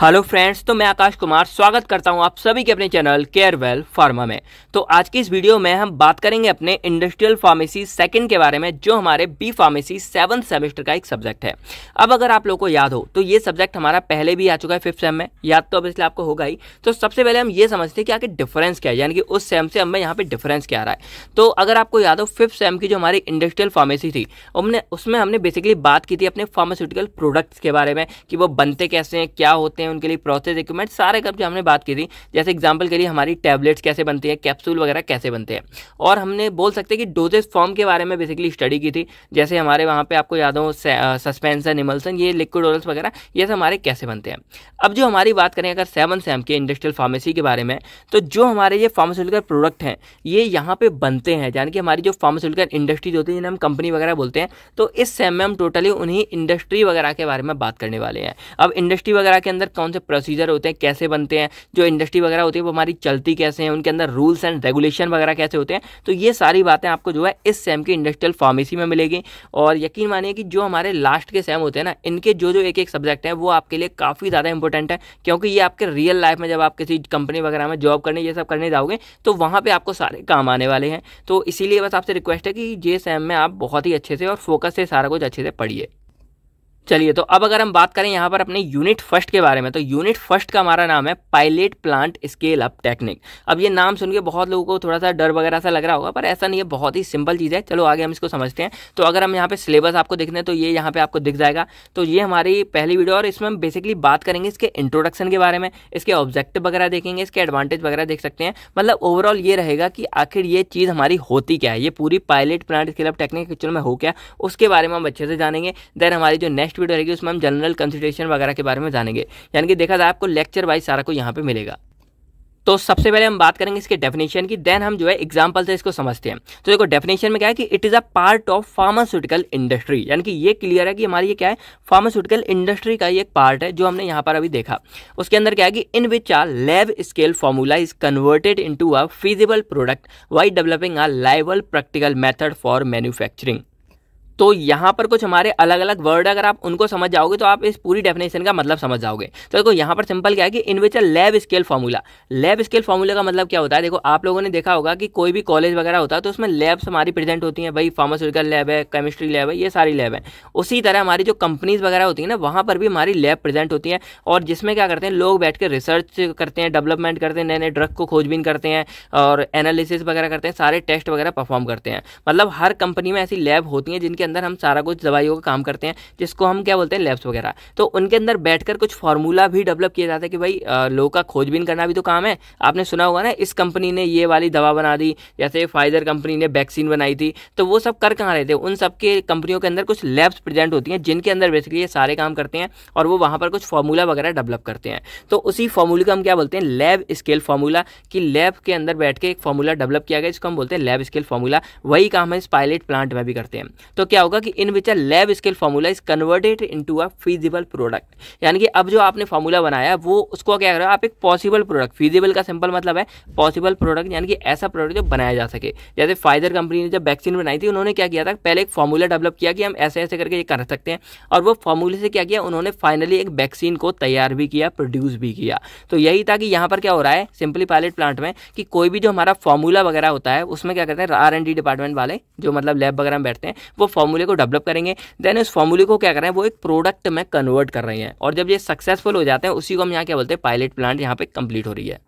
hello friends तो मैं आकाश कुमार स्वागत करता हूं आप सभी के अपने चैनल केयर वेल फार्मा में तो आज की इस वीडियो में हम बात करेंगे अपने इंडस्ट्रियल फार्मेसी सेकंड के बारे में जो हमारे बी फार्मेसी सेवन सेमेस्टर का एक सब्जेक्ट है अब अगर आप लोगों को याद हो तो ये सब्जेक्ट हमारा पहले भी आ चुका है फिफ्थ सेम में याद तो अब इसलिए आपको होगा ही तो सबसे पहले हम ये समझते हैं कि आगे डिफरेंस क्या है यानी कि उस सेम से हमें यहाँ पर डिफरेंस क्या आ रहा है तो अगर आपको याद हो फिफ्थ सेम की जो हमारी इंडस्ट्रियल फार्मेसी थी हमने उसमें हमने बेसिकली बात की थी अपने फार्मास्यूटिकल प्रोडक्ट्स के बारे में कि वो बनते कैसे हैं क्या होते हैं हैं उनके लिए प्रोसेस इक्विपमेंट सारे कब जो हमने बात की थी जैसे एग्जाम्पल के लिए हमारी टैबलेट्स कैसे बनती है कैप्सूल वगैरह कैसे बनते हैं और हमने बोल सकते हैं कि डोजेस फॉर्म के बारे में बेसिकली स्टडी की थी जैसे हमारे वहाँ पर आपको याद हो सस्पेंसन इमल्सन ये लिक्विड ऑयल्स वगैरह ये सब हमारे कैसे बनते हैं अब जो हमारी बात करें अगर सेवन सेम के इंडस्ट्रियल फार्मेसी के बारे में तो जो हमारे ये फार्मास्यूटिकल प्रोडक्ट हैं ये यहाँ पर बनते हैं यानी कि हमारी जो फार्मास्यूटिकल इंडस्ट्रीज होती है जिन्हें हम कंपनी वगैरह बोलते हैं तो इस सेम में हम टोटली उन्हीं इंडस्ट्री वगैरह के बारे में बात करने वाले हैं अब इंडस्ट्री वगैरह के अंदर कौन से प्रोसीजर होते हैं कैसे बनते हैं जो इंडस्ट्री वगैरह होती है वो हमारी चलती कैसे हैं उनके अंदर रूल्स एंड रेगुलेशन वगैरह कैसे होते हैं तो ये सारी बातें आपको जो है इस सेम की इंडस्ट्रियल फार्मेसी में मिलेगी और यकीन मानिए कि जो हमारे लास्ट के सेम होते हैं ना इनके जो जो एक एक सब्जेक्ट हैं वो आपके लिए काफ़ी ज़्यादा इंपॉर्टेंट है क्योंकि ये आपके रियल लाइफ में जब आप किसी कंपनी वगैरह में जॉब करने ये सब करने जाओगे तो वहाँ पर आपको सारे काम आने वाले हैं तो इसीलिए बस आपसे रिक्वेस्ट है कि ये सेम में आप बहुत ही अच्छे से और फोकस से सारा कुछ अच्छे से पढ़िए चलिए तो अब अगर हम बात करें यहाँ पर अपने यूनिट फर्स्ट के बारे में तो यूनिट फर्स्ट का हमारा नाम है pilot plant scale up technique अब ये नाम सुन के बहुत लोगों को थोड़ा सा डर वगैरह सा लग रहा होगा पर ऐसा नहीं है बहुत ही सिंपल चीज़ है चलो आगे हम इसको समझते हैं तो अगर हम यहाँ पे सिलेबस आपको देखने तो ये यहाँ पर आपको दिख जाएगा तो ये हमारी पहली वीडियो और इसमें हम बेसिकली बात करेंगे इसके इंट्रोडक्शन के बारे में इसके ऑब्जेक्टिव वगैरह देखेंगे इसके एडवांटेज वगैरह देख सकते हैं मतलब ओवरऑल ये रहेगा कि आखिर ये चीज़ हमारी होती क्या है ये पूरी pilot plant scale up technique actual में हो क्या उसके बारे में हम अच्छे से जानेंगे देन हमारी जो नेक्स्ट नेक्स्ट वीडियो रहेगी उसमें हम जनरल कंसिडरेशन वगैरह के बारे में जानेंगे यानी कि देखा जाए आपको लेक्चर वाइज सारा को यहाँ पर मिलेगा तो सबसे पहले हम बात करेंगे इसके डेफिनेशन की देन हम जो है एग्जांपल से इसको समझते हैं तो देखो डेफिनेशन में क्या है कि it is a part of pharmaceutical industry यानी कि ये क्लियर है कि हमारी ये क्या है फार्मास्यूटिकल इंडस्ट्री का ये एक पार्ट है जो हमने यहाँ पर अभी देखा उसके अंदर क्या है कि in which are lab scale formula is converted into a feasible product by developing a viable practical method for manufacturing तो यहाँ पर कुछ हमारे अलग अलग वर्ड अगर आप उनको समझ जाओगे तो आप इस पूरी डेफिनेशन का मतलब समझ जाओगे तो देखो यहाँ पर सिंपल क्या है कि in which a lab scale formula lab scale formula का मतलब क्या होता है देखो आप लोगों ने देखा होगा कि कोई भी कॉलेज वगैरह होता है तो उसमें लैब्स हमारी प्रेजेंट होती हैं भाई फार्मास्यूटिकल लैब है केमिस्ट्री लैब है ये सारी लैब है उसी तरह हमारी जो कंपनीज वगैरह होती है ना वहाँ पर भी हमारी लैब प्रेजेंट होती है और जिसमें क्या करते हैं लोग बैठ कर रिसर्च करते हैं डेवलपमेंट करते हैं नए नए ड्रग को खोजबीन करते हैं और एनालिसिस वगैरह करते हैं सारे टेस्ट वगैरह परफॉर्म करते हैं मतलब हर कंपनी में ऐसी लैब होती है जिनके अंदर हम सारा कुछ दवाइयों का काम करते हैं जिसको हम क्या बोलते हैं लैब्स वगैरह तो उनके अंदर बैठकर कुछ फार्मूला भी डेवलप किया जाता है कि भाई लोगों का खोजबीन करना भी तो काम है आपने सुना होगा ना इस कंपनी ने ये वाली दवा बना दी जैसे फाइजर कंपनी ने वैक्सीन बनाई थी तो वो सब कर कहाँ रहे थे उन सब के कंपनियों के अंदर कुछ लैब्स प्रेजेंट होती हैं जिनके अंदर बेसिकली ये सारे काम करते हैं और वो वहाँ पर कुछ फार्मूला वगैरह डेवलप करते हैं तो उसी फार्मूले को हम क्या बोलते हैं लैब स्केल फार्मूला कि लैब के अंदर बैठ के एक फार्मूला डेवलप किया गया जिसको हम बोलते हैं लैब स्केल फार्मूला वही काम है इस पायलट प्लांट में भी करते हैं तो क्या क्या होगा कि in which a lab scale formula is converted into a feasible product यानी कि अब जो आपने फॉर्मूला बनाया वो उसको क्या कर रहे हो आप एक पॉसिबल प्रोडक्ट फीजिबल का सिंपल मतलब है पॉसिबल प्रोडक्ट यानी कि ऐसा प्रोडक्ट जो बनाया जा सके जैसे फाइजर कंपनी ने जब वैक्सीन बनाई थी उन्होंने क्या किया था पहले एक फॉर्मूला डेवलप किया कि हम ऐसे ऐसे करके ये कर सकते हैं और वो फॉर्मूले से क्या किया उन्होंने फाइनली एक वैक्सीन को तैयार भी किया प्रोड्यूस भी किया तो यही था कि यहाँ पर क्या हो रहा है सिंपली पायलट प्लांट में कि कोई भी जो हमारा फॉर्मूला वगैरह होता है उसमें क्या करते हैं आर डिपार्टमेंट वाले जो मतलब लैब वगैरह में बैठते हैं वो फॉर्मूले को डेवलप करेंगे देन उस फॉर्मूले को क्या कर रहे हैं वो एक प्रोडक्ट में कन्वर्ट कर रहे हैं और जब ये सक्सेसफुल हो जाते हैं उसी को हम यहाँ क्या बोलते हैं पायलट प्लांट यहाँ पे कंप्लीट हो रही है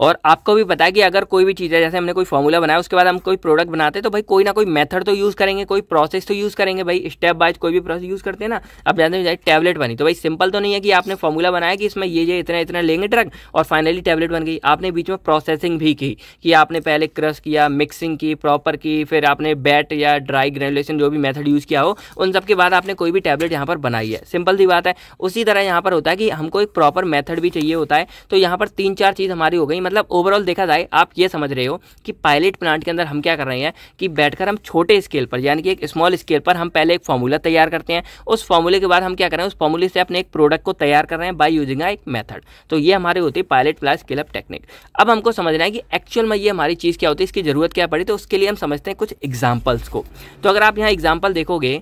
और आपको भी पता है कि अगर कोई भी चीज़ है जैसे हमने कोई फॉर्मूला बनाया उसके बाद हम कोई प्रोडक्ट बनाते हैं तो भाई कोई ना कोई मेथड तो यूज़ करेंगे कोई प्रोसेस तो यूज़ करेंगे भाई स्टेप बाय कोई भी प्रोसेस यूज़ करते हैं ना अब जानते हैं टैबलेट बनी तो भाई सिंपल तो नहीं है कि आपने फॉर्मूला बनाया कि इसमें ये ये इतना इतना लेंगे ड्रग और फाइनली टैबलेट बन गई आपने बीच में प्रोसेसिंग भी की कि आपने पहले क्रश किया मिक्सिंग की प्रॉपर की फिर आपने बैट या ड्राई ग्रेनुलेशन जो भी मेथड यूज़ किया हो उन सब के बाद आपने कोई भी टैबलेट यहाँ पर बनाई है सिंपल सी बात है उसी तरह यहाँ पर होता है कि हमको एक प्रॉपर मेथड भी चाहिए होता है तो यहाँ पर तीन चार चीज़ हमारी हो गई मतलब मतलब ओवरऑल देखा जाए आप ये समझ रहे हो कि पायलट प्लांट के अंदर हम क्या कर रहे हैं कि बैठकर हम छोटे स्केल पर यानी कि एक स्मॉल स्केल पर हम पहले एक फॉर्मूला तैयार करते हैं उस फॉर्मूले के बाद हम क्या कर रहे हैं उस फॉर्मूले से अपने एक प्रोडक्ट को तैयार कर रहे हैं बाई यूजिंग एक मैथड तो ये हमारे होती है pilot plus scale up technique अब हमको समझना है कि एक्चुअल में ये हमारी चीज़ क्या होती है इसकी ज़रूरत क्या पड़ी तो उसके लिए हम समझते हैं कुछ एग्जाम्पल्स को तो अगर आप यहाँ एग्जाम्पल देखोगे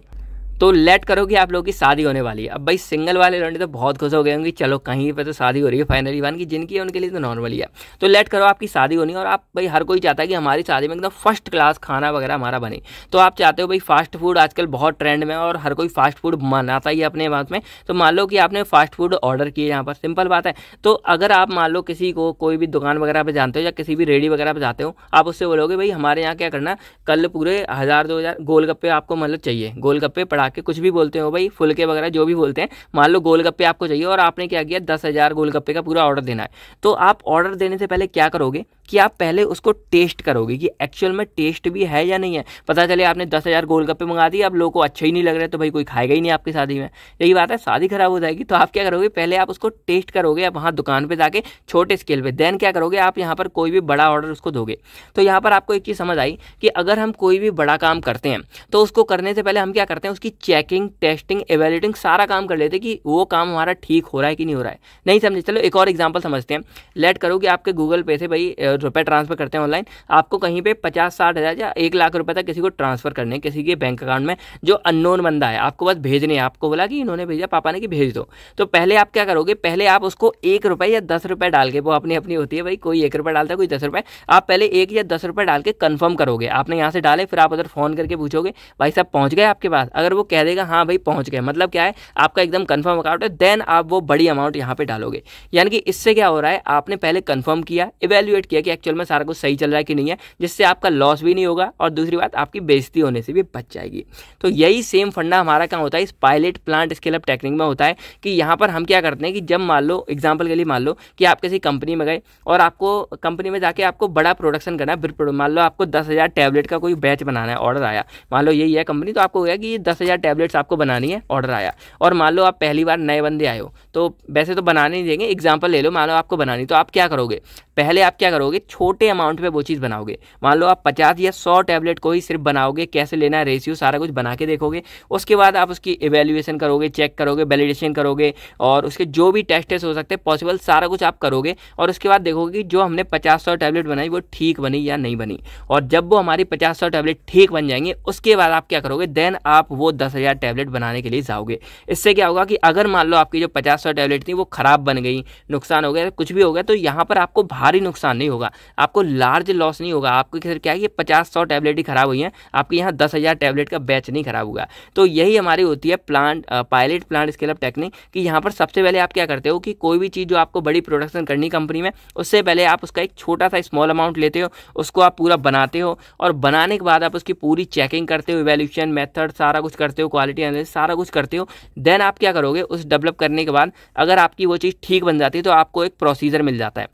तो लेट करो कि आप लोगों की शादी होने वाली है अब भाई सिंगल वाले लौंडे तो बहुत खुश हो गए होंगे चलो कहीं पर तो शादी हो रही है फाइनली वन की जिनकी है उनके लिए तो नॉर्मली है तो लेट करो आपकी शादी होनी और आप भाई हर कोई चाहता है कि हमारी शादी में एकदम फर्स्ट क्लास खाना वगैरह हमारा बने तो आप चाहते हो भाई फास्ट फूड आजकल बहुत ट्रेंड में और हर कोई फास्ट फूड मनाता ही अपने बात में तो मान लो कि आपने फास्ट फूड ऑर्डर किए यहाँ पर सिंपल बात है तो अगर आप मान लो किसी को कोई भी दुकान वगैरह पर जानते हो या किसी भी रेडी वगैरह पर जाते हो आप उससे बोलोगे भाई हमारे यहाँ क्या करना कल पूरे हज़ार दो हज़ार गोलगप्पे आपको मतलब चाहिए गोलगप्पे पड़ा के कुछ भी बोलते हो भाई फुलके वगैरह जो भी बोलते हैं मान लो गोलगप्पे आपको चाहिए और आपने क्या किया दस हज़ार गोलगप्पे का पूरा ऑर्डर देना है तो आप ऑर्डर देने से पहले क्या करोगे कि आप पहले उसको टेस्ट करोगे कि एक्चुअल में टेस्ट भी है या नहीं है पता चले आपने दस हज़ार गोलगप्पे मंगा दिए आप लोगों को अच्छे ही नहीं लग रहे तो भाई कोई खाएगा ही नहीं आपकी शादी में यही बात है शादी खराब हो जाएगी तो आप क्या करोगे पहले आप उसको टेस्ट करोगे आप वहाँ दुकान पर जाके छोटे स्केल पर देन क्या करोगे आप यहाँ पर कोई भी बड़ा ऑर्डर उसको दोगे तो यहाँ पर आपको एक चीज़ समझ आई कि अगर हम कोई भी बड़ा काम करते हैं तो उसको करने से पहले हम क्या करते हैं उसकी चेकिंग टेस्टिंग एवेलेटिंग सारा काम कर लेते कि वो काम हमारा ठीक हो रहा है कि नहीं हो रहा है नहीं समझे चलो एक और एग्जाम्पल समझते हैं लेट करो कि आपके गूगल पे से भाई रुपये ट्रांसफर करते हैं ऑनलाइन आपको कहीं पे पचास साठ हज़ार या एक लाख रुपये तक किसी को ट्रांसफर करने किसी के बैंक अकाउंट में जो अननोन बंदा है आपको बस भेजने आपको बोला कि इन्होंने भेजा पापा ने कि भेज दो तो पहले आप क्या करोगे पहले आप उसको एक रुपये या दस रुपये डाल के वो अपनी अपनी होती है भाई कोई एक रुपये डालता है कोई दस रुपये आप पहले एक या दस रुपये डाल के कन्फर्म करोगे आपने यहाँ से डाले फिर आप उधर फ़ोन करके पूछोगे भाई साहब पहुँच गए आपके पास अगर वो वो कह देगा हाँ भाई पहुंच गए मतलब क्या है आपका एकदम कंफर्म अकाउंट है देन आप वो बड़ी अमाउंट यहाँ पर डालोगे यानी कि इससे क्या हो रहा है आपने पहले कंफर्म किया इवेल्युएट किया कि एक्चुअल में सारा कुछ सही चल रहा है कि नहीं है जिससे आपका लॉस भी नहीं होगा और दूसरी बात आपकी बेजती होने से भी बच जाएगी तो यही सेम फंडा हमारा क्या होता है इस पायलट प्लांट अप टेक्निक में होता है कि यहाँ पर हम क्या करते हैं कि जब मान लो एग्जाम्पल के लिए मान लो कि आप किसी कंपनी में गए और आपको कंपनी में जाके आपको बड़ा प्रोडक्शन करना है मान लो आपको दस हज़ार टैबलेट का कोई बैच बनाना है ऑर्डर आया मान लो यही है कंपनी तो आपको हो गया कि ये दस हज़ार टैबलेट्स आपको बनानी है ऑर्डर आया और मान लो आप पहली बार नए बंदे आए हो तो वैसे तो बनाने नहीं देंगे एग्जाम्पल ले लो मान लो आपको बनानी तो आप क्या करोगे पहले आप क्या करोगे छोटे अमाउंट में वो चीज़ बनाओगे मान लो आप पचास या सौ टैबलेट को ही सिर्फ बनाओगे कैसे लेना है रेशियो सारा कुछ बना के देखोगे उसके बाद आप उसकी इवेल्युएसन करोगे चेक करोगे वैलिडेशन करोगे और उसके जो भी टेस्ट हो सकते हैं पॉसिबल सारा कुछ आप करोगे और उसके बाद देखोगे कि जो हमने पचास सौ टैबलेट बनाई वो ठीक बनी या नहीं बनी और जब वो हमारी पचास सौ टैबलेट ठीक बन जाएंगे उसके बाद आप क्या करोगे देन आप वो दस हज़ार टैबलेट बनाने के लिए जाओगे इससे क्या होगा कि अगर मान लो आपकी जो पचास सौ टैबलेट थी वो ख़राब बन गई नुकसान हो गया कुछ भी हो गया तो यहाँ पर आपको भारी नुकसान नहीं होगा आपको लार्ज लॉस नहीं होगा आपको सर क्या है कि पचास सौ टैबलेट ही ख़राब हुई हैं आपके यहाँ दस हज़ार टैबलेट का बैच नहीं ख़राब हुआ तो यही हमारी होती है plant pilot plant scale up technique कि यहाँ पर सबसे पहले आप क्या करते हो कि कोई भी चीज़ जो आपको बड़ी प्रोडक्शन करनी कंपनी में उससे पहले आप उसका एक छोटा सा स्मॉल अमाउंट लेते हो उसको आप पूरा बनाते हो और बनाने के बाद आप उसकी पूरी चेकिंग करते हो इवेल्यूशन मेथड सारा कुछ करते करते हो क्वालिटी एनालिस सारा कुछ करते हो देन आप क्या करोगे उस डेवलप करने के बाद अगर आपकी वो चीज़ ठीक बन जाती है तो आपको एक प्रोसीजर मिल जाता है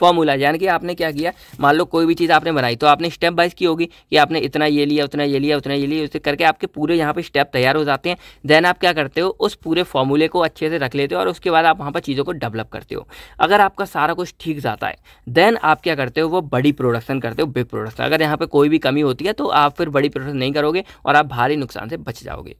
फॉर्मूला यानी कि आपने क्या किया मान लो कोई भी चीज़ आपने बनाई तो आपने स्टेप वाइज की होगी कि आपने इतना ये लिया उतना ये लिया उतना ये लिया उससे करके आपके पूरे यहाँ पे स्टेप तैयार हो जाते हैं देन आप क्या करते हो उस पूरे फॉर्मूले को अच्छे से रख लेते हो और उसके बाद आप वहाँ पर चीज़ों को डेवलप करते हो अगर आपका सारा कुछ ठीक जाता है देन आप क्या करते हो वो बड़ी प्रोडक्शन करते हो बिग प्रोडक्शन अगर यहाँ पर कोई भी कमी होती है तो आप फिर बड़ी प्रोडक्शन नहीं करोगे और आप भारी नुकसान से बच जाओगे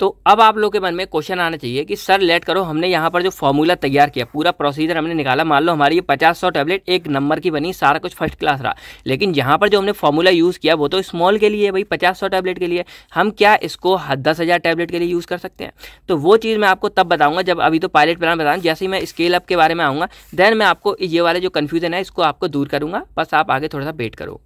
तो अब आप लोग के मन में क्वेश्चन आना चाहिए कि सर लेट करो हमने यहाँ पर जो फॉर्मूला तैयार किया पूरा प्रोसीजर हमने निकाला मान लो हमारी ये पचास सौ टैबलेट एक नंबर की बनी सारा कुछ फर्स्ट क्लास रहा लेकिन यहाँ पर जो हमने फॉर्मूला यूज़ किया वो तो स्मॉल के लिए है भाई पचास सौ टैबलेट के लिए हम क्या इसको दस हज़ार टैबलेट के लिए यूज़ कर सकते हैं तो वो चीज़ मैं आपको तब बताऊँगा जब अभी तो पायलट प्लान बताऊँ जैसे ही मैं स्केल अप के बारे में आऊँगा देन मैं आपको ये वाले जो कन्फ्यूजन है इसको आपको दूर करूँगा बस आप आगे थोड़ा सा वेट करो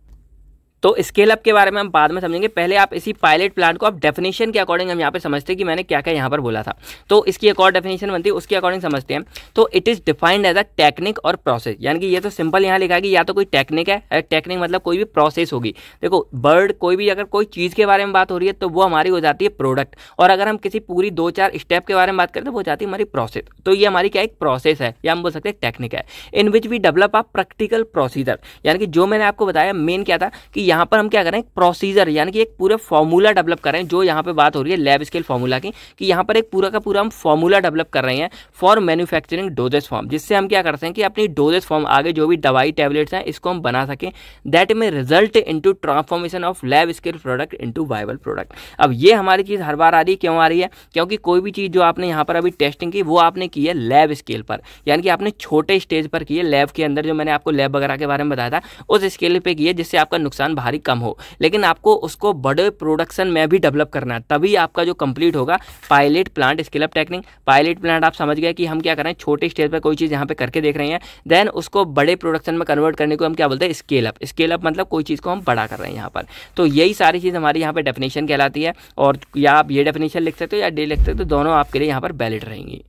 तो स्केल अप के बारे में हम बाद में समझेंगे पहले आप इसी पायलट प्लान को आप डेफिनेशन के अकॉर्डिंग हम यहाँ पे समझते हैं कि मैंने क्या क्या यहाँ पर बोला था तो इसकी एक और डेफिनेशन बनती है उसके अकॉर्डिंग समझते हैं तो it is defined as a technique और प्रोसेस यानी कि ये तो सिंपल यहाँ लिखा है कि या तो कोई टेक्निक है टेक्निक मतलब कोई भी प्रोसेस होगी देखो बर्ड कोई भी अगर कोई चीज़ के बारे में बात हो रही है तो वो हमारी हो जाती है प्रोडक्ट और अगर हम किसी पूरी दो चार स्टेप के बारे में बात करें तो वो जाती है हमारी प्रोसेस तो ये हमारी क्या एक प्रोसेस है या हम बोल सकते हैं टेक्निक है in which we develop a practical procedure यानी कि जो मैंने आपको बताया मेन क्या था कि यहाँ पर हम क्या करें प्रोसीजर यानी कि एक पूरे फॉर्मूला डेवलप करें जो यहाँ पे बात हो रही है लैब स्केल फॉर्मूला की कि यहाँ पर एक पूरा का पूरा हम फॉर्मूला डेवलप कर रहे हैं फॉर मैन्युफैक्चरिंग डोजेस फॉर्म जिससे हम क्या करते हैं कि अपनी डोजेस फॉर्म आगे जो भी दवाई टैबलेट्स हैं इसको हम बना सकें दैट में result into transformation of lab scale product into viable product अब ये हमारी चीज़ हर बार आ रही है क्यों आ रही है क्योंकि कोई भी चीज़ जो आपने यहाँ पर अभी टेस्टिंग की वो आपने की है लैब स्केल पर यानी कि आपने छोटे स्टेज पर की है लैब के अंदर जो मैंने आपको लैब वगैरह के बारे में बताया था उस स्केल पर की जिससे आपका नुकसान भारी कम हो लेकिन आपको उसको बड़े प्रोडक्शन में भी डेवलप करना है तभी आपका जो कंप्लीट होगा pilot plant scale up technique pilot plant आप समझ गए कि हम क्या कर रहे हैं छोटे स्टेज पर कोई चीज़ यहाँ पर करके देख रहे हैं देन उसको बड़े प्रोडक्शन में कन्वर्ट करने को हम क्या बोलते हैं स्केलअप स्केलअप मतलब कोई चीज़ को हम बड़ा कर रहे हैं यहाँ पर तो यही सारी चीज़ हमारी यहाँ पर डेफिनेशन कहलाती है और या आप ये डेफिनेशन लिख सकते हो या डे लिख सकते हो तो दोनों आपके लिए यहाँ पर वैलिड रहेंगी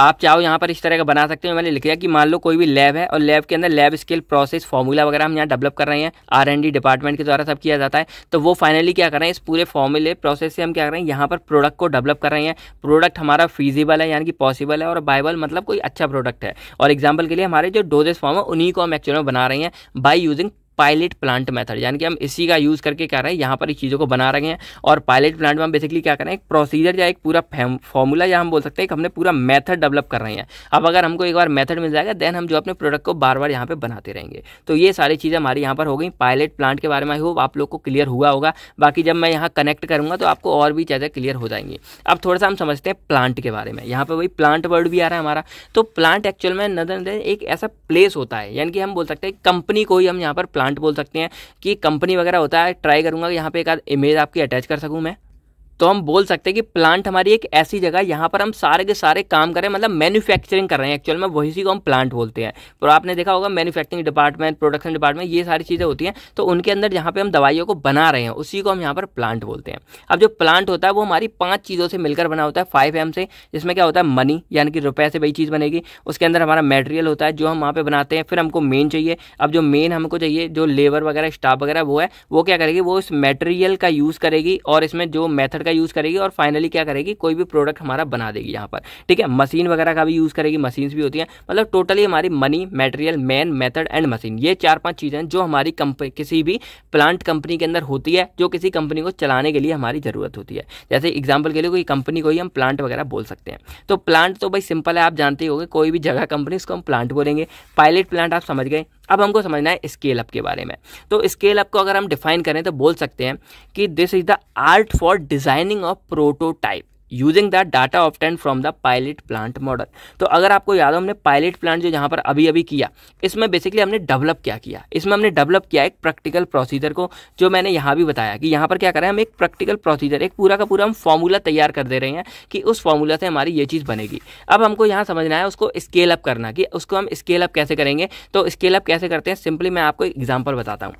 आप चाहो यहाँ पर इस तरह का बना सकते हो मैंने लिख दिया कि मान लो कोई भी लैब है और लैब के अंदर लैब स्किल प्रोसेस फॉर्मूला वगैरह हम यहाँ डेवलप कर रहे हैं आर एंड डी डिपार्टमेंट के द्वारा सब किया जाता है तो वो फाइनली क्या कर रहे हैं इस पूरे फॉर्मूले प्रोसेस से हम क्या कर रहे हैं यहाँ पर प्रोडक्ट को डेवलप कर रहे हैं प्रोडक्ट हमारा फीजिबल है यानी कि पॉसिबल है और बाइबल मतलब कोई अच्छा प्रोडक्ट है और एग्जाम्पल के लिए हमारे जो डोजेस फॉर्म है उन्हीं को हम एक्चुअल में बना रहे हैं by using pilot plant method यानी कि हम इसी का यूज़ करके क्या रहे हैं यहाँ पर इस चीज़ों को बना रहे हैं और पायलट प्लांट में हम बेसिकली क्या कर रहे हैं एक प्रोसीजर या एक पूरा फॉर्मूला या हम बोल सकते हैं कि हमने पूरा मैथड डेवलप कर रहे हैं अब अगर हमको एक बार मैथड मिल जाएगा देन हम जो अपने प्रोडक्ट को बार बार यहाँ पर बनाते रहेंगे तो ये सारी चीज़ें हमारी यहाँ पर हो गई पायलट प्लांट के बारे में हो आप लोग को क्लियर हुआ होगा बाकी जब मैं यहाँ कनेक्ट करूँगा तो आपको और भी चीज़ें क्लियर हो जाएंगी अब थोड़ा सा हम समझते हैं प्लांट के बारे में यहाँ पर वही प्लांट वर्ड भी आ रहा है हमारा तो प्लांट एक्चुअल में नजर एक ऐसा प्लेस होता है यानी कि हम बोल सकते हैं कंपनी को ही हम यहाँ पर प्लांट प्लांट बोल सकते हैं कि कंपनी वगैरह होता है ट्राई करूँगा कि यहाँ पे एक आध इमेज आपकी अटैच कर सकूँ मैं तो हम बोल सकते हैं कि प्लांट हमारी एक ऐसी जगह यहाँ पर हम सारे के सारे काम कर रहे हैं मतलब मैन्युफैक्चरिंग कर रहे हैं एक्चुअल में वही सी को हम प्लांट बोलते हैं पर आपने देखा होगा मैन्युफैक्चरिंग डिपार्टमेंट प्रोडक्शन डिपार्टमेंट ये सारी चीज़ें होती हैं तो उनके अंदर जहाँ पर हम दवाइयों को बना रहे हैं उसी को हम यहाँ पर प्लांट बोलते हैं अब जो प्लांट होता है वो हमारी पाँच चीज़ों से मिलकर बना होता है फाइव एम से जिसमें क्या होता है मनी यानी कि रुपये से वही चीज़ बनेगी उसके अंदर हमारा मेटेरियल होता है जो हम वहाँ पर बनाते हैं फिर हमको मेन चाहिए अब जो मेन हमको चाहिए जो लेबर वगैरह स्टाफ वगैरह वो है वो क्या करेगी वो इस मेटेरियल का यूज़ करेगी और इसमें जो मेथड का यूज़ करेगी और फाइनली क्या करेगी कोई भी प्रोडक्ट हमारा बना देगी यहाँ पर ठीक है मशीन वगैरह का भी यूज़ करेगी मशीन्स भी होती हैं मतलब टोटली हमारी money material man method and machine ये चार पांच चीज़ें जो हमारी कंपनी किसी भी प्लांट कंपनी के अंदर होती है जो किसी कंपनी को चलाने के लिए हमारी ज़रूरत होती है जैसे एग्जाम्पल के लिए कोई कंपनी को ही हम प्लांट वगैरह बोल सकते हैं तो प्लांट तो भाई सिंपल है आप जानते ही कोई भी जगह कंपनी उसको हम प्लांट बोलेंगे पायलट प्लांट आप समझ गए अब हमको समझना है स्केल अप के बारे में तो स्केल अप को अगर हम डिफाइन करें तो बोल सकते हैं कि this is the art for design designing of prototype using that data obtain from the pilot plant model तो अगर आपको याद हो हमने पायलट प्लांट जो यहाँ पर अभी अभी किया इसमें बेसिकली हमने डेवलप क्या किया इसमें हमने डेवलप किया एक प्रैक्टिकल प्रोसीजर को जो मैंने यहाँ भी बताया कि यहाँ पर क्या करें हम एक प्रैक्टिकल प्रोसीजर एक पूरा का पूरा हम फॉर्मूला तैयार कर दे रहे हैं कि उस फॉर्मूला से हमारी ये चीज़ बनेगी अब हमको यहाँ समझना है उसको स्केल अप करना कि उसको हम स्केल अप कैसे करेंगे तो स्केल अप कैसे करते हैं सिंपली मैं आपको एग्जाम्पल बताता हूँ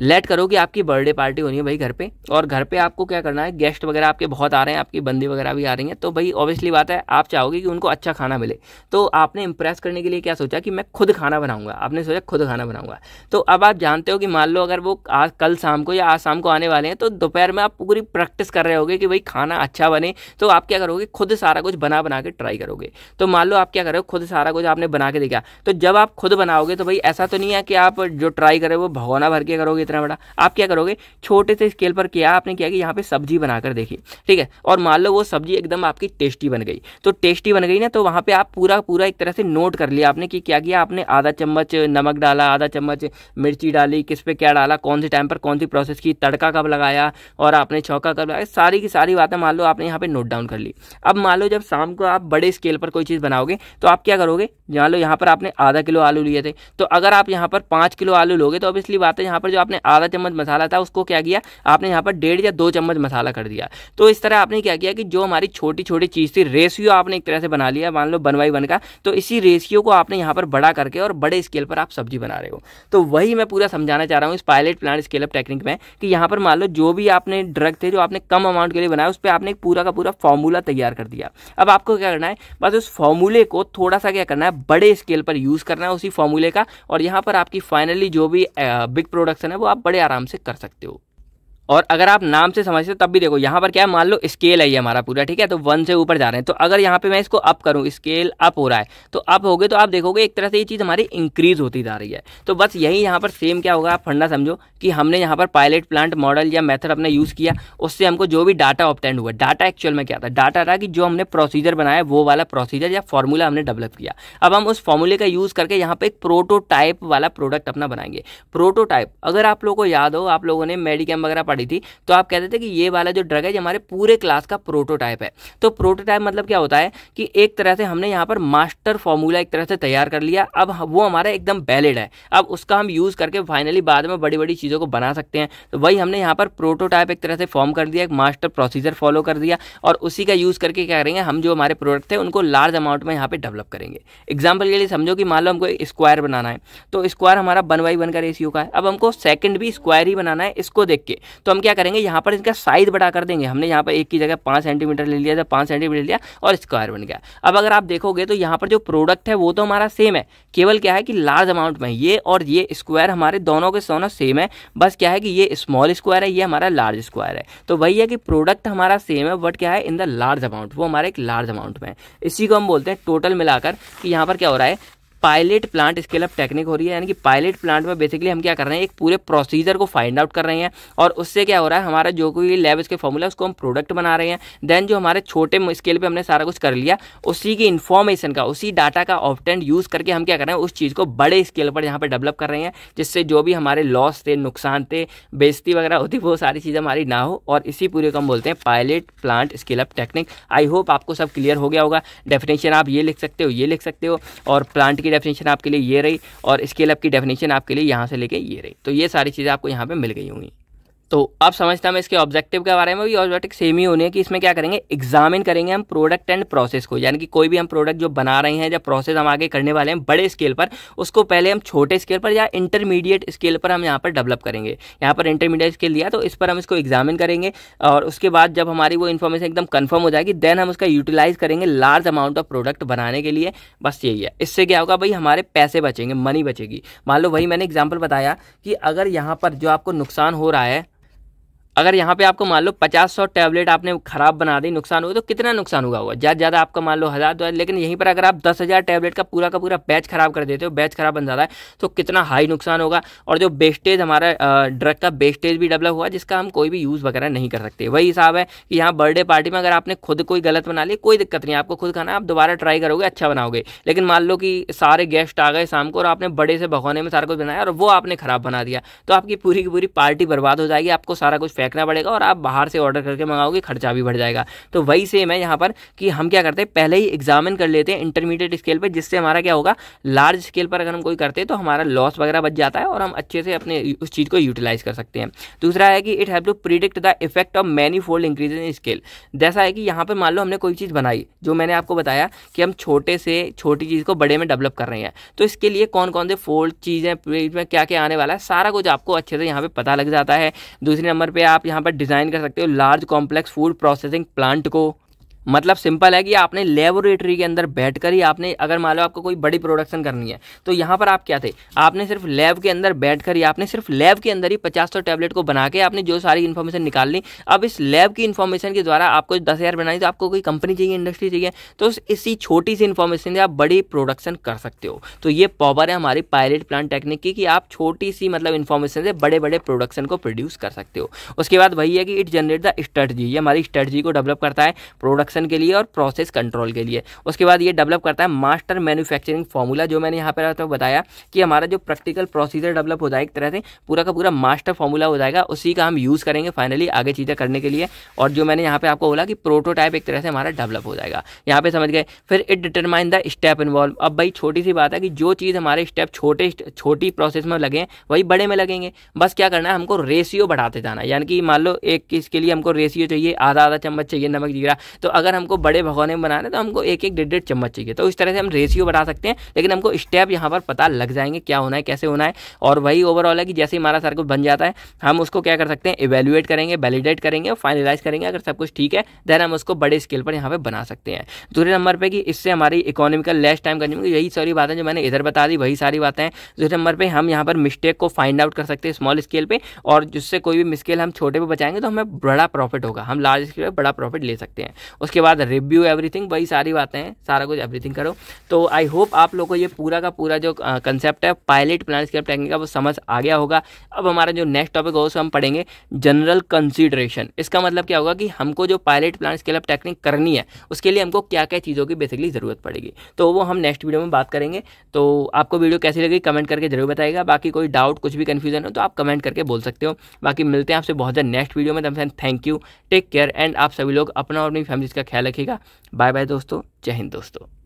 लेट करो कि आपकी बर्थडे पार्टी होनी है भाई घर पे और घर पे आपको क्या करना है गेस्ट वगैरह आपके बहुत आ रहे हैं आपकी बंदी वगैरह भी आ रही हैं तो भाई ऑब्वियसली बात है आप चाहोगे कि उनको अच्छा खाना मिले तो आपने इंप्रेस करने के लिए क्या सोचा कि मैं खुद खाना बनाऊंगा आपने सोचा खुद खाना बनाऊंगा तो अब आप जानते हो कि मान लो अगर वो आज कल शाम को या आज शाम को आने वाले हैं तो दोपहर में आप पूरी प्रैक्टिस कर रहे होगे कि भाई खाना अच्छा बने तो आप क्या करोगे खुद सारा कुछ बना बना के ट्राई करोगे तो मान लो आप क्या करोगे खुद सारा कुछ आपने बना के देखा तो जब आप खुद बनाओगे तो भाई ऐसा तो नहीं है कि आप जो ट्राई करें वो भगवाना भर के करोगे इतना बड़ा आप क्या करोगे छोटे से स्केल पर किया आपने क्या कि यहाँ पे सब्जी बनाकर देखी ठीक है और मान लो वो सब्जी एकदम आपकी टेस्टी बन गई तो टेस्टी बन गई ना तो वहाँ पे आप पूरा पूरा एक तरह से नोट कर लिया आपने कि क्या किया आपने आधा चम्मच नमक डाला आधा चम्मच मिर्ची डाली किस पे क्या डाला कौन से टाइम पर कौन सी प्रोसेस की तड़का कब लगाया और आपने छौका कब लगाया सारी की सारी बातें मान लो आपने यहाँ पे नोट डाउन कर ली अब मान लो जब शाम को आप बड़े स्केल पर कोई चीज़ बनाओगे तो आप क्या करोगे मान लो यहाँ पर आपने आधा किलो आलू लिए थे तो अगर आप यहाँ पर पाँच किलो आलू लोगे तो अब इसलिए बात है यहाँ पर जो आपने आपने आधा चम्मच मसाला था उसको क्या किया आपने यहाँ पर डेढ़ या दो चम्मच मसाला कर दिया तो इस तरह आपने क्या किया कि जो हमारी छोटी छोटी चीज़ थी रेशियो आपने एक तरह से बना लिया मान लो वन बाई वन का तो इसी रेशियो को आपने यहाँ पर बड़ा करके और बड़े स्केल पर आप सब्जी बना रहे हो तो वही मैं पूरा समझाना चाह रहा हूँ इस पायलट प्लान स्केलअप टेक्निक में कि यहाँ पर मान लो जो भी आपने ड्रग थे जो आपने कम अमाउंट के लिए बनाया उस पर आपने पूरा का पूरा फॉर्मूला तैयार कर दिया अब आपको क्या करना है बस उस फॉर्मूले को थोड़ा सा क्या करना है बड़े स्केल पर यूज़ करना है उसी फॉर्मूले का और यहाँ पर आपकी फाइनली जो भी बिग प्रोडक्शन है वो आप बड़े आराम से कर सकते हो और अगर आप नाम से समझते हो तब भी देखो यहाँ पर क्या है मान लो स्केल है ये हमारा पूरा ठीक है तो वन से ऊपर जा रहे हैं तो अगर यहाँ पे मैं इसको अप करूँ स्केल अप हो रहा है तो अप हो गए तो आप देखोगे एक तरह से ये चीज़ हमारी इंक्रीज होती जा रही है तो बस यही यहाँ पर सेम क्या होगा आप फंडा समझो कि हमने यहाँ पर पायलट प्लांट मॉडल या मेथड अपना यूज़ किया उससे हमको जो भी डाटा ऑप्टेंड हुआ डाटा एक्चुअल में क्या था डाटा था कि जो हमने प्रोसीजर बनाया वो वाला प्रोसीजर या फॉर्मूला हमने डेवलप किया अब हम उस फॉर्मूले का यूज़ करके यहाँ पर एक प्रोटोटाइप वाला प्रोडक्ट अपना बनाएंगे प्रोटोटाइप अगर आप लोगों को याद हो आप लोगों ने मेडिकम वगैरह पढ़ी थी तो आप कहते थे कि ये वाला जो ड्रग है ये हमारे पूरे क्लास का प्रोटोटाइप है तो प्रोटोटाइप मतलब क्या होता है कि एक तरह से हमने यहाँ पर मास्टर फॉर्मूला एक तरह से तैयार कर लिया अब वो हमारा एकदम वैलिड है अब उसका हम यूज़ करके फाइनली बाद में बड़ी बड़ी चीज़ों को बना सकते हैं तो वही हमने यहाँ पर प्रोटोटाइप एक तरह से फॉर्म कर दिया एक मास्टर प्रोसीजर फॉलो कर दिया और उसी का यूज़ करके क्या करेंगे हम जो हमारे प्रोडक्ट थे उनको लार्ज अमाउंट में यहाँ पर डेवलप करेंगे एग्जाम्पल के लिए समझो कि मान लो हमको स्क्वायर बनाना है तो स्क्वायर हमारा वन बाई वन का रेशियो का है अब हमको सेकंड भी स्क्वायर ही बनाना है इसको देख के तो हम क्या करेंगे यहाँ पर इनका साइज बढ़ा कर देंगे हमने यहाँ पर एक की जगह पाँच सेंटीमीटर ले लिया था पाँच सेंटीमीटर लिया और स्क्वायर बन गया अब अगर आप देखोगे तो यहाँ पर जो प्रोडक्ट है वो तो हमारा सेम है केवल क्या है कि लार्ज अमाउंट में ये और ये स्क्वायर हमारे दोनों के सोना सेम है बस क्या है कि ये स्मॉल स्क्वायर है ये हमारा लार्ज स्क्वायर है तो वही है कि प्रोडक्ट हमारा सेम है बट क्या है इन द लार्ज अमाउंट वो हमारा एक लार्ज अमाउंट में इसी को हम बोलते हैं टोटल मिलाकर कि यहाँ पर क्या हो रहा है pilot plant scale up technique हो रही है यानी कि पायलट प्लांट में बेसिकली हम क्या कर रहे हैं एक पूरे प्रोसीजर को फाइंड आउट कर रहे हैं और उससे क्या हो रहा है हमारा जो कोई लैब इसके फॉर्मूला उसको हम प्रोडक्ट बना रहे हैं देन जो हमारे छोटे स्केल पर हमने सारा कुछ कर लिया उसी की इन्फॉर्मेशन का उसी डाटा का ऑप्टेंट यूज़ करके हम क्या कर रहे हैं उस चीज़ को बड़े स्केल पर यहाँ पर डेवलप कर रहे हैं जिससे जो भी हमारे लॉस थे नुकसान थे बेजती वगैरह होती वो सारी चीज़ें हमारी ना हो और इसी पूरे को हम बोलते हैं pilot plant scale up technique I hope आपको सब क्लियर हो गया होगा डेफिनेशन आप ये लिख सकते हो ये लिख सकते हो और प्लांट की डेफिनेशन आपके लिए ये रही और स्केल अप की डेफिनेशन आपके लिए यहाँ से लेके ये रही तो ये सारी चीज़ें आपको यहाँ पर मिल गई होंगी तो आप समझता हैं इसके ऑब्जेक्टिव के बारे में भी ऑब्जेक्टिव सेम ही होने हैं कि इसमें क्या करेंगे एग्जामिन करेंगे हम प्रोडक्ट एंड प्रोसेस को यानी कि कोई भी हम प्रोडक्ट जो बना रहे हैं या प्रोसेस हम आगे करने वाले हैं बड़े स्केल पर उसको पहले हम छोटे स्केल पर या इंटरमीडिएट स्केल पर हम यहाँ पर डेवलप करेंगे यहाँ पर इंटरमीडिएट स्केल दिया तो इस पर हम इसको एग्जामिन करेंगे और उसके बाद जब हमारी वो इन्फॉर्मेशन एकदम कन्फर्म हो जाएगी देन हम उसका यूटिलाइज करेंगे लार्ज अमाउंट ऑफ प्रोडक्ट बनाने के लिए बस यही है इससे क्या होगा भाई हमारे पैसे बचेंगे मनी बचेगी मान लो वही मैंने एग्जाम्पल बताया कि अगर यहाँ पर जो आपको नुकसान हो रहा है अगर यहाँ पे आपको मान लो पचास सौ टैबलेट आपने ख़राब बना दी नुकसान हुआ तो कितना नुकसान हुआ होगा ज़्यादा ज़्यादा आपका मान लो हज़ार दो लेकिन यहीं पर अगर आप दस हज़ार टैबलेट का पूरा का पूरा बैच ख़राब कर देते हो बैच ख़राब बन जाता है तो कितना हाई नुकसान होगा और जो बेस्टेज हमारा ड्रग का बेस्टेज भी डेवलप हुआ जिसका हम कोई भी यूज़ वगैरह नहीं कर सकते वही हिसाब है कि यहाँ बर्थडे पार्टी में अगर आपने खुद कोई गलत बना ली कोई दिक्कत नहीं आपको खुद खाना आप दोबारा ट्राई करोगे अच्छा बनाओगे लेकिन मान लो कि सारे गेस्ट आ गए शाम को और आपने बड़े से भगवाने में सारा कुछ बनाया और वो आपने ख़राब बना दिया तो आपकी पूरी की पूरी पार्टी बर्बाद हो जाएगी आपको सारा कुछ फेंकना पड़ेगा और आप बाहर से ऑर्डर करके मंगाओगे खर्चा भी बढ़ जाएगा तो वही सेम है यहाँ पर कि हम क्या करते हैं पहले ही एग्जामिन कर लेते हैं इंटरमीडिएट स्केल पर जिससे हमारा क्या होगा लार्ज स्केल पर अगर हम कोई करते हैं तो हमारा लॉस वगैरह बच जाता है और हम अच्छे से अपने उस चीज़ को यूटिलाइज कर सकते हैं दूसरा है कि it have to predict the effect of many fold increase in scale जैसा है कि यहाँ पर मान लो हमने कोई चीज़ बनाई जो मैंने आपको बताया कि हम छोटे से छोटी चीज़ को बड़े में डेवलप कर रहे हैं तो इसके लिए कौन कौन से फोल्ड चीज़ें में क्या क्या आने वाला है सारा कुछ आपको अच्छे से यहाँ पर पता लग जाता है दूसरे नंबर पर आप यहाँ पर डिज़ाइन कर सकते हो large complex food processing plant को मतलब सिंपल है कि आपने लेबोरेटरी के अंदर बैठकर ही आपने अगर मान लो आपको कोई बड़ी प्रोडक्शन करनी है तो यहाँ पर आप क्या थे आपने सिर्फ लैब के अंदर बैठकर ही आपने सिर्फ लैब के अंदर ही पचास सौ टैबलेट को बना के आपने जो सारी इन्फॉर्मेशन निकाल ली अब इस लैब की इन्फॉर्मेशन के द्वारा आपको दस हज़ार बनाई तो आपको कोई कंपनी चाहिए इंडस्ट्री चाहिए तो इसी छोटी सी इन्फॉर्मेशन से आप बड़ी प्रोडक्शन कर सकते हो तो ये पॉवर है हमारी पायलट प्लान टेक्निक की कि आप छोटी सी मतलब इन्फॉर्मेशन से बड़े बड़े प्रोडक्शन को प्रोड्यूस कर सकते हो उसके बाद वही है कि इट जनरेट द स्ट्रेटजी ये हमारी स्ट्रेटजी को डेवलप करता है प्रोडक्शन प्रोडक्शन के लिए और प्रोसेस कंट्रोल के लिए उसके बाद ये डेवलप करता है मास्टर मैन्युफैक्चरिंग फॉर्मूला जो मैंने यहाँ पर तो बताया कि हमारा जो प्रैक्टिकल प्रोसीजर डेवलप हो जाए एक तरह से पूरा का पूरा मास्टर फॉर्मूला हो जाएगा उसी का हम यूज़ करेंगे फाइनली आगे चीज़ें करने के लिए और जो मैंने यहाँ पर आपको बोला कि प्रोटोटाइप एक तरह से हमारा डेवलप हो जाएगा यहाँ पर समझ गए फिर it determine the step involve अब भाई छोटी सी बात है कि जो चीज़ हमारे स्टेप छोटे छोटी प्रोसेस में लगे वही बड़े में लगेंगे बस क्या करना है हमको रेशियो बढ़ाते जाना यानी कि मान लो एक इसके लिए हमको रेशियो चाहिए आधा आधा चम्मच चाहिए नमक जीरा तो अगर अगर हमको बड़े भगोने में बनाना है तो हमको एक एक डेढ़ डेढ़ चम्मच चाहिए तो इस तरह से हम रेशियो बढ़ा सकते हैं लेकिन हमको स्टेप यहाँ पर पता लग जाएंगे क्या होना है कैसे होना है और वही ओवरऑल है कि जैसे ही हमारा सर्कल बन जाता है हम उसको क्या कर सकते हैं इवेल्युएट करेंगे वैलिडेट करेंगे और फाइनलाइज करेंगे अगर सब कुछ ठीक है देन हम उसको बड़े स्केल पर यहाँ पर बना सकते हैं दूसरे नंबर पर कि इससे हमारी इकोनॉमिकल लेस टाइम कंज्यूम यही सारी बातें जो मैंने इधर बता दी वही सारी बातें दूसरे नंबर पर हम यहाँ पर मिस्टेक को फाइंड आउट कर सकते हैं स्मॉल स्केल पर और जिससे कोई भी मिस्केल हम छोटे पर बचाएंगे तो हमें बड़ा प्रॉफिट होगा हम लार्ज स्केल पर बड़ा प्रॉफिट ले सकते हैं उसके उसके बाद रिव्यू एवरीथिंग वही सारी बातें हैं सारा कुछ एवरीथिंग करो तो आई होप आप लोग को ये पूरा का पूरा जो कंसेप्ट है पायलट प्लान स्केप टेक्निक का वो समझ आ गया होगा अब हमारा जो नेक्स्ट टॉपिक होगा उसको हम पढ़ेंगे जनरल कंसिडरेशन इसका मतलब क्या होगा कि हमको जो pilot plan scale of technique करनी है उसके लिए हमको क्या क्या चीज़ों की बेसिकली ज़रूरत पड़ेगी तो वो हम नेक्स्ट वीडियो में बात करेंगे तो आपको वीडियो कैसी लगी कमेंट करके जरूर बताएगा बाकी कोई डाउट कुछ भी कन्फ्यूजन हो तो आप कमेंट करके बोल सकते हो बाकी मिलते हैं आपसे बहुत ज़्यादा नेक्स्ट वीडियो में तमसन thank you take care and आप सभी लोग अपना और अपनी फैमिली का ख्याल रखिएगा बाय बाय दोस्तों जय हिंद दोस्तों